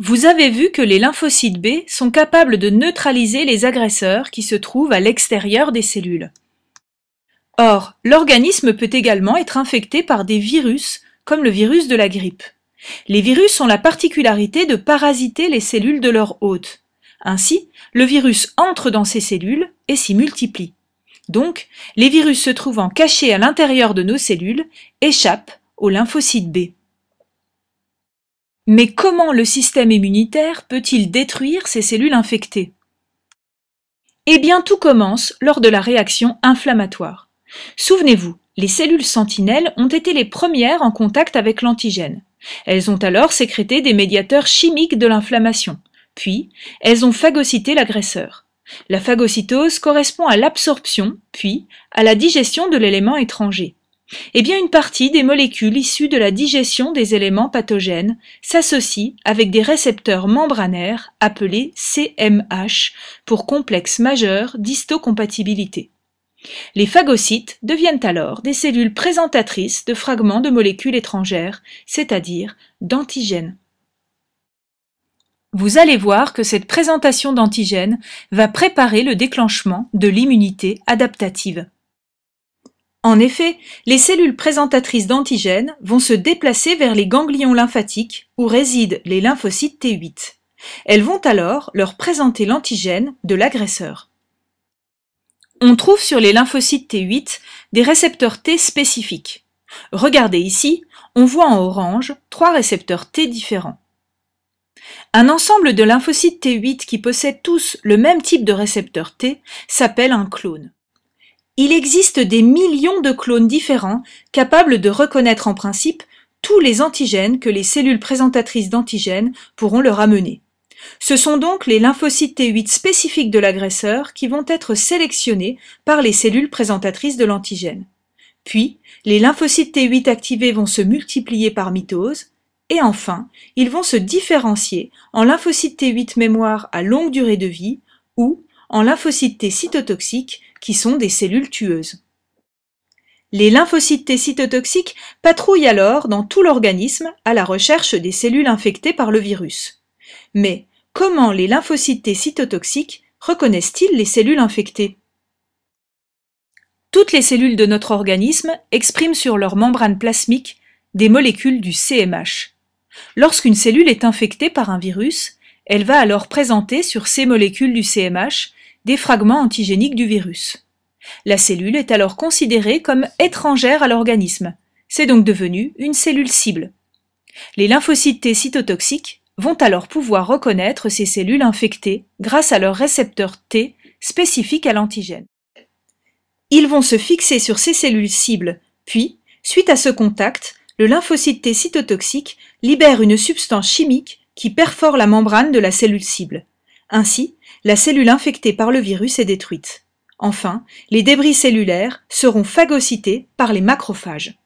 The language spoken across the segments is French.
Vous avez vu que les lymphocytes B sont capables de neutraliser les agresseurs qui se trouvent à l'extérieur des cellules. Or, l'organisme peut également être infecté par des virus, comme le virus de la grippe. Les virus ont la particularité de parasiter les cellules de leur hôte. Ainsi, le virus entre dans ces cellules et s'y multiplie. Donc, les virus se trouvant cachés à l'intérieur de nos cellules échappent aux lymphocytes B. Mais comment le système immunitaire peut-il détruire ces cellules infectées Eh bien, tout commence lors de la réaction inflammatoire. Souvenez-vous, les cellules sentinelles ont été les premières en contact avec l'antigène. Elles ont alors sécrété des médiateurs chimiques de l'inflammation. Puis, elles ont phagocyté l'agresseur. La phagocytose correspond à l'absorption, puis à la digestion de l'élément étranger. Eh bien, une partie des molécules issues de la digestion des éléments pathogènes s'associe avec des récepteurs membranaires appelés CMH pour complexe majeur d'histocompatibilité. Les phagocytes deviennent alors des cellules présentatrices de fragments de molécules étrangères, c'est-à-dire d'antigènes. Vous allez voir que cette présentation d'antigènes va préparer le déclenchement de l'immunité adaptative. En effet, les cellules présentatrices d'antigènes vont se déplacer vers les ganglions lymphatiques où résident les lymphocytes T8. Elles vont alors leur présenter l'antigène de l'agresseur. On trouve sur les lymphocytes T8 des récepteurs T spécifiques. Regardez ici, on voit en orange trois récepteurs T différents. Un ensemble de lymphocytes T8 qui possèdent tous le même type de récepteur T s'appelle un clone. Il existe des millions de clones différents capables de reconnaître en principe tous les antigènes que les cellules présentatrices d'antigènes pourront leur amener. Ce sont donc les lymphocytes T8 spécifiques de l'agresseur qui vont être sélectionnés par les cellules présentatrices de l'antigène. Puis, les lymphocytes T8 activés vont se multiplier par mitose, et enfin, ils vont se différencier en lymphocytes T8 mémoire à longue durée de vie ou en lymphocytes T cytotoxiques qui sont des cellules tueuses. Les lymphocytes T cytotoxiques patrouillent alors dans tout l'organisme à la recherche des cellules infectées par le virus. Mais comment les lymphocytes T cytotoxiques reconnaissent-ils les cellules infectées Toutes les cellules de notre organisme expriment sur leur membrane plasmique des molécules du CMH. Lorsqu'une cellule est infectée par un virus, elle va alors présenter sur ces molécules du CMH des fragments antigéniques du virus. La cellule est alors considérée comme étrangère à l'organisme. C'est donc devenu une cellule cible. Les lymphocytes T cytotoxiques vont alors pouvoir reconnaître ces cellules infectées grâce à leur récepteur T spécifique à l'antigène. Ils vont se fixer sur ces cellules cibles, puis, suite à ce contact, le lymphocyte T cytotoxique libère une substance chimique qui perfore la membrane de la cellule cible. Ainsi, la cellule infectée par le virus est détruite. Enfin, les débris cellulaires seront phagocytés par les macrophages.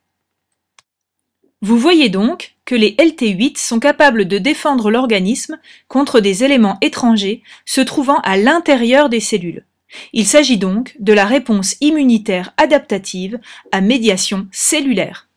Vous voyez donc que les LT8 sont capables de défendre l'organisme contre des éléments étrangers se trouvant à l'intérieur des cellules. Il s'agit donc de la réponse immunitaire adaptative à médiation cellulaire.